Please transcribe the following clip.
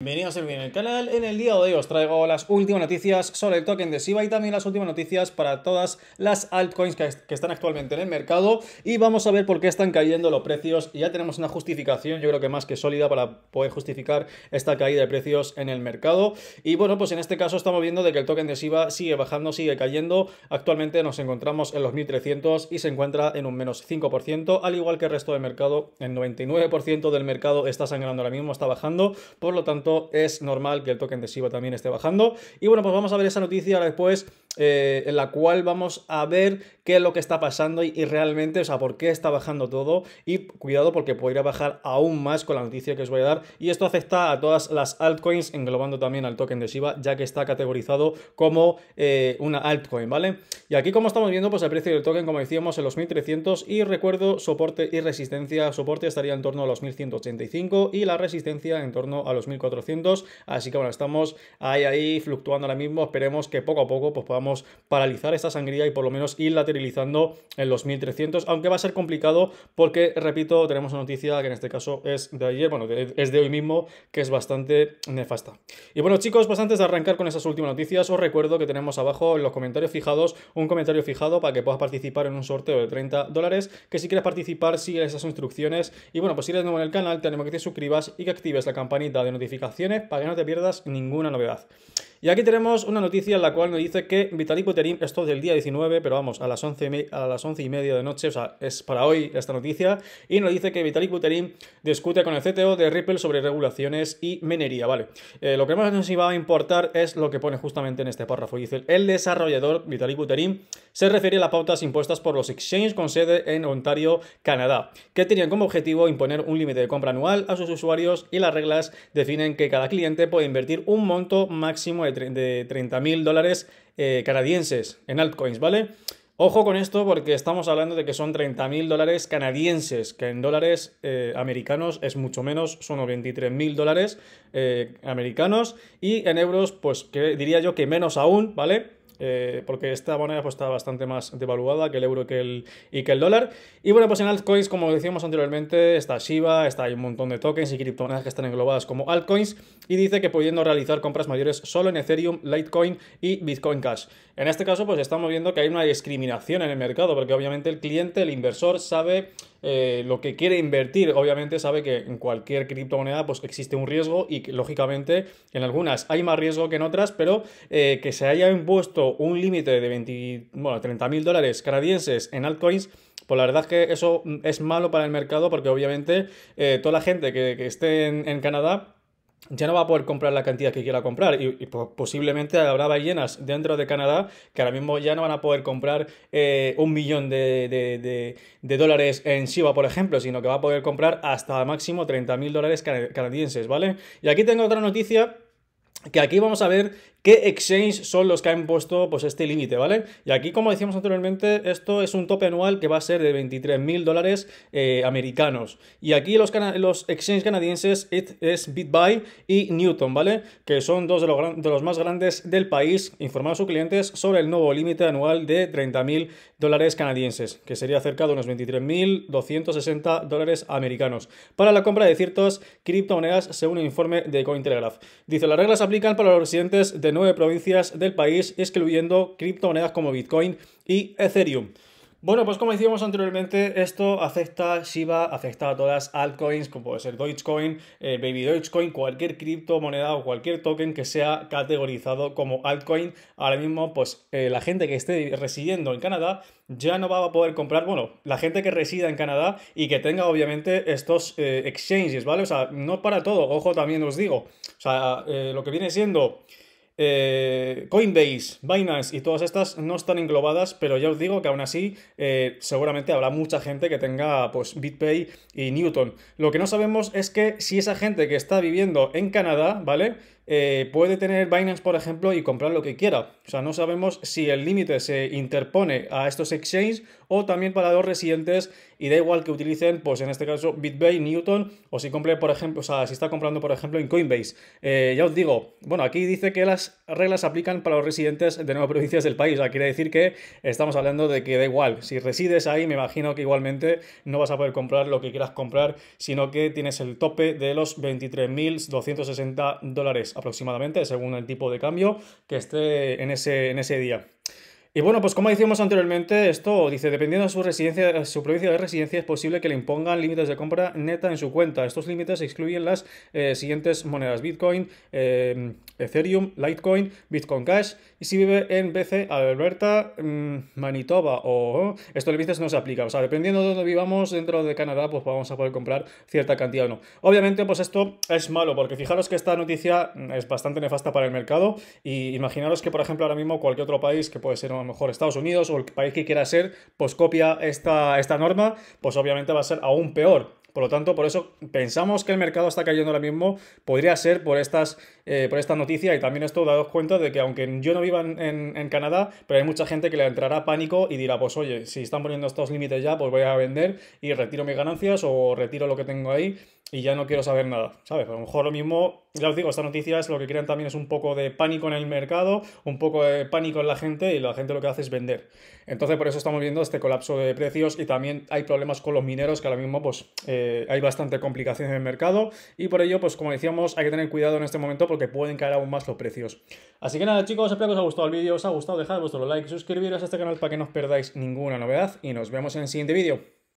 Bienvenidos a bien el canal. En el día de hoy os traigo las últimas noticias sobre el token de Shiba y también las últimas noticias para todas las altcoins que, están actualmente en el mercado y vamos a ver por qué están cayendo los precios. ya tenemos una justificación, yo creo que más que sólida para poder justificar esta caída de precios en el mercado. Y bueno, pues en este caso estamos viendo de que el token de Shiba sigue bajando, sigue cayendo. Actualmente nos encontramos en los 1300 y se encuentra en un menos 5%, al igual que el resto del mercado. El 99% del mercado está sangrando ahora mismo, está bajando, por lo tanto es normal que el token de Shiba también esté bajando. Y bueno, pues vamos a ver esa noticia después eh, en la cual vamos a ver qué es lo que está pasando y, realmente, o sea, por qué está bajando todo y cuidado porque podría bajar aún más con la noticia que os voy a dar y esto afecta a todas las altcoins, englobando también al token de Shiba, ya que está categorizado como eh, una altcoin, ¿vale? Y aquí como estamos viendo, pues el precio del token, como decíamos, en los 1300 y recuerdo, soporte y resistencia, soporte estaría en torno a los 1185 y la resistencia en torno a los 1400, así que bueno, estamos ahí, ahí fluctuando ahora mismo, esperemos que poco a poco pues podamos paralizar esta sangría y por lo menos ir lateralizando en los 1300, aunque va a ser complicado porque, repito, tenemos una noticia que en este caso es de ayer, bueno, es de hoy mismo, que es bastante nefasta. Y bueno, chicos, pues antes de arrancar con esas últimas noticias, os recuerdo que tenemos abajo en los comentarios fijados un comentario fijado para que puedas participar en un sorteo de 30 dólares, que si quieres participar, sigue esas instrucciones. Y bueno, pues si eres nuevo en el canal, te animo a que te suscribas y que actives la campanita de notificaciones para que no te pierdas ninguna novedad. Y aquí tenemos una noticia en la cual nos dice que Vitalik Buterin, esto del día 19, pero vamos, a las 11, a las once y media de noche, o sea, es para hoy esta noticia, y nos dice que Vitalik Buterin discute con el CTO de Ripple sobre regulaciones y menería, ¿vale? Eh, lo que más nos iba a importar es lo que pone justamente en este párrafo. Dice, el desarrollador Vitalik Buterin se refiere a las pautas impuestas por los exchanges con sede en Ontario, Canadá, que tenían como objetivo imponer un límite de compra anual a sus usuarios y las reglas definen que cada cliente puede invertir un monto máximo de 30 mil dólares eh, canadienses en altcoins, ¿vale? Ojo con esto porque estamos hablando de que son 30 mil dólares canadienses, que en dólares eh, americanos es mucho menos, son 23 mil dólares eh, americanos y en euros, pues que diría yo que menos aún, ¿vale? Eh, porque esta moneda pues, está bastante más devaluada que el euro que el, y que el dólar. Y bueno, pues en altcoins, como decíamos anteriormente, está Shiba, está hay un montón de tokens y criptomonedas que están englobadas como altcoins, y dice que pudiendo realizar compras mayores solo en Ethereum, Litecoin y Bitcoin Cash. En este caso, pues estamos viendo que hay una discriminación en el mercado, porque obviamente el cliente, el inversor, sabe eh, lo que quiere invertir, obviamente sabe que en cualquier criptomoneda pues, existe un riesgo y que, lógicamente en algunas hay más riesgo que en otras, pero eh, que se haya impuesto un límite de 20, bueno, 30 mil dólares canadienses en altcoins pues la verdad es que eso es malo para el mercado porque obviamente eh, toda la gente que, esté en, en Canadá ya no va a poder comprar la cantidad que quiera comprar y, posiblemente habrá ballenas dentro de Canadá que ahora mismo ya no van a poder comprar eh, un millón de, de, dólares en Shiba, por ejemplo, sino que va a poder comprar hasta máximo 30.000 mil dólares canadienses, ¿vale? Y aquí tengo otra noticia que aquí vamos a ver ¿Qué exchange son los que han puesto pues, este límite, ¿vale? Y aquí, como decíamos anteriormente, esto es un tope anual que va a ser de 23.000 dólares eh, americanos. Y aquí los, los exchanges canadienses es BitBuy y Newton, ¿vale? Que son dos de los, más grandes del país, informaron a sus clientes sobre el nuevo límite anual de 30.000 dólares canadienses, que sería cerca de unos 23.260 dólares americanos, para la compra de ciertas criptomonedas según el informe de Cointelegraph. Dice, las reglas aplican para los residentes de provincias del país, excluyendo criptomonedas como Bitcoin y Ethereum. Bueno, pues como decíamos anteriormente, esto afecta a Shiba, afecta a todas altcoins, como puede ser Dogecoin, eh, Baby Dogecoin, cualquier criptomoneda o cualquier token que sea categorizado como altcoin. Ahora mismo, pues eh, la gente que esté residiendo en Canadá ya no va a poder comprar, bueno, la gente que resida en Canadá y que tenga obviamente estos eh, exchanges, ¿vale? O sea, no para todo, ojo también os digo. O sea, eh, lo que viene siendo... Eh, Coinbase, Binance y todas estas no están englobadas, pero ya os digo que aún así eh, seguramente habrá mucha gente que tenga pues BitPay y Newton. Lo que no sabemos es que si esa gente que está viviendo en Canadá, ¿vale? Eh, puede tener Binance, por ejemplo, y comprar lo que quiera. O sea, no sabemos si el límite se interpone a estos exchanges o también para los residentes y da igual que utilicen, pues en este caso, BitBay, Newton o si compre, por ejemplo, o sea, si está comprando, por ejemplo, en Coinbase. Eh, ya os digo, bueno, aquí dice que las reglas se aplican para los residentes de nuevas provincias del país. O sea, quiere decir que estamos hablando de que da igual. Si resides ahí, me imagino que igualmente no vas a poder comprar lo que quieras comprar, sino que tienes el tope de los 23.260 dólares aproximadamente, según el tipo de cambio que esté en ese, en ese día. Y bueno, pues como decíamos anteriormente, esto dice, dependiendo de su residencia, su provincia de residencia, es posible que le impongan límites de compra neta en su cuenta. Estos límites excluyen las eh, siguientes monedas: Bitcoin, eh, Ethereum, Litecoin, Bitcoin Cash. Y si vive en BC, Alberta, mm, Manitoba o estos límites no se aplica. O sea, dependiendo de dónde vivamos dentro de Canadá, pues vamos a poder comprar cierta cantidad o no. Obviamente, pues esto es malo, porque fijaros que esta noticia mm, es bastante nefasta para el mercado. Y imaginaros que, por ejemplo, ahora mismo cualquier otro país que puede ser un mejor Estados Unidos o el país que quiera ser, pues copia esta, esta norma, pues obviamente va a ser aún peor. Por lo tanto, por eso pensamos que el mercado está cayendo ahora mismo. Podría ser por estas, eh, por esta noticia y también esto dado cuenta de que aunque yo no viva en, en, Canadá, pero hay mucha gente que le entrará pánico y dirá, pues oye, si están poniendo estos límites ya, pues voy a vender y retiro mis ganancias o retiro lo que tengo ahí y ya no quiero saber nada, ¿sabes? A lo mejor lo mismo ya os digo, noticia noticias lo que crean también es un poco de pánico en el mercado, un poco de pánico en la gente y la gente lo que hace es vender. Entonces por eso estamos viendo este colapso de precios y también hay problemas con los mineros que ahora mismo pues eh, hay bastante complicación en el mercado y por ello pues como decíamos hay que tener cuidado en este momento porque pueden caer aún más los precios. Así que nada chicos, espero que os haya gustado el vídeo, os ha gustado, dejad vuestro like, suscribiros a este canal para que no os perdáis ninguna novedad y nos vemos en el siguiente vídeo.